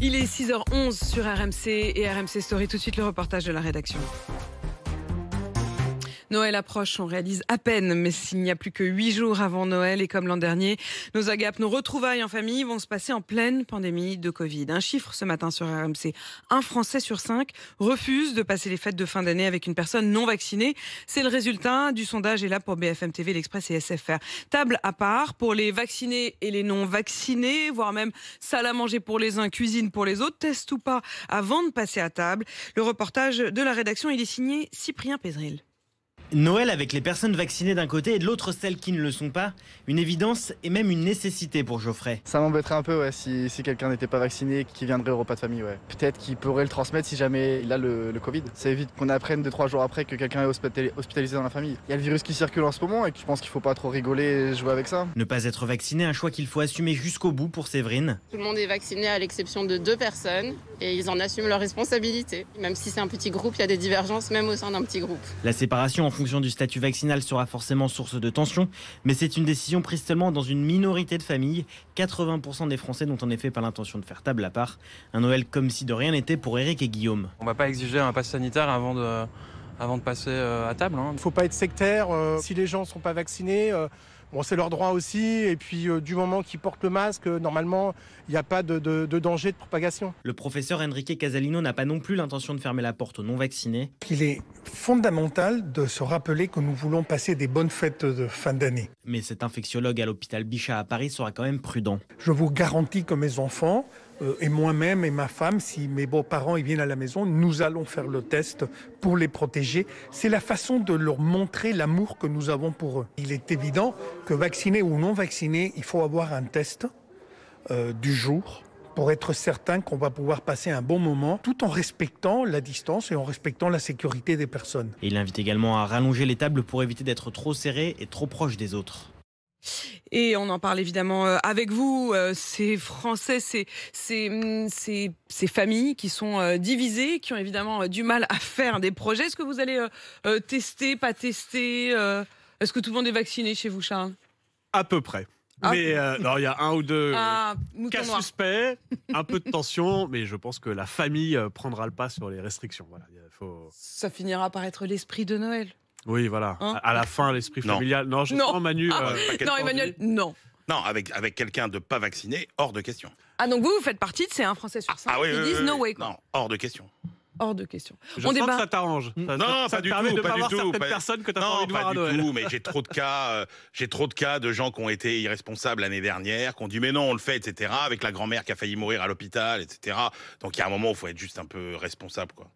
Il est 6h11 sur RMC et RMC Story. Tout de suite le reportage de la rédaction. Noël approche, on réalise à peine, mais s'il n'y a plus que huit jours avant Noël et comme l'an dernier, nos agapes, nos retrouvailles en famille vont se passer en pleine pandémie de Covid. Un chiffre ce matin sur RMC, un Français sur cinq refuse de passer les fêtes de fin d'année avec une personne non vaccinée. C'est le résultat du sondage et là pour BFM TV, l'Express et SFR. Table à part pour les vaccinés et les non vaccinés, voire même salle à manger pour les uns, cuisine pour les autres, test ou pas avant de passer à table. Le reportage de la rédaction, il est signé Cyprien Pézril. Noël avec les personnes vaccinées d'un côté et de l'autre celles qui ne le sont pas, une évidence et même une nécessité pour Geoffrey. Ça m'embêterait un peu si, quelqu'un n'était pas vacciné qui viendrait au repas de famille. Ouais. Peut-être qu'il pourrait le transmettre si jamais il a le, Covid. Ça évite qu'on apprenne 2 trois jours après que quelqu'un est hospitalisé dans la famille. Il y a le virus qui circule en ce moment et je pense qu'il ne faut pas trop rigoler et jouer avec ça. Ne pas être vacciné, un choix qu'il faut assumer jusqu'au bout pour Séverine. Tout le monde est vacciné à l'exception de deux personnes et ils en assument leurs responsabilités. Même si c'est un petit groupe, il y a des divergences même au sein d'un petit groupe. La séparation fonction du statut vaccinal sera forcément source de tension, mais c'est une décision prise seulement dans une minorité de familles. 80% des Français n'ont en effet pas l'intention de faire table à part. Un Noël comme si de rien n'était pour Eric et Guillaume. On ne va pas exiger un passe sanitaire avant de, passer euh, à table. Il hein. ne faut pas être sectaire. Euh, si les gens ne sont pas vaccinés, euh, Bon, c'est leur droit aussi. Et puis, euh, du moment qu'ils portent le masque, euh, normalement, il n'y a pas de, de, danger de propagation. Le professeur Enrique Casalino n'a pas non plus l'intention de fermer la porte aux non-vaccinés. Il est fondamental de se rappeler que nous voulons passer des bonnes fêtes de fin d'année. Mais cet infectiologue à l'hôpital Bichat à Paris sera quand même prudent. Je vous garantis que mes enfants euh, et moi-même et ma femme, si mes beaux-parents viennent à la maison, nous allons faire le test pour les protéger. C'est la façon de leur montrer l'amour que nous avons pour eux. Il est évident que vaccinés ou non vaccinés, il faut avoir un test euh, du jour pour être certain qu'on va pouvoir passer un bon moment tout en respectant la distance et en respectant la sécurité des personnes. il invite également à rallonger les tables pour éviter d'être trop serré et trop proche des autres. Et on en parle évidemment euh, avec vous, euh, ces Français, mm, ces, familles qui sont euh, divisées, qui ont évidemment du mal à faire des projets. Est-ce que vous allez tester, pas tester Est-ce que tout le monde est vacciné chez vous, Charles À peu près. Ah. Mais il y a un ou deux ah, cas suspects, un peu de tension, mais je pense que la famille prendra le pas sur les restrictions. Voilà, faut... Ça finira par être l'esprit de Noël. Oui, voilà. Hein à la fin, l'esprit familial. Non, non. Ah. Euh, non, Emmanuel, non. Non, avec, avec quelqu'un de pas vacciné, hors de question. Ah, donc vous, vous faites partie de ces un Français sur 5 ah, oui, qui disent no way. Non, hors de question. Hors de question. Je on sens débat... que ça t'arrange. Non, ça, pas du tout. De pas, du tout. Pas... personnes que as non, pas, pas du tout. Mais j'ai trop de cas. Euh, j'ai trop de cas de gens qui ont été irresponsables l'année dernière, qui ont dit mais non, on le fait, etc. Avec la grand-mère qui a failli mourir à l'hôpital, etc. Donc il y a un moment où il faut être juste un peu responsable, quoi.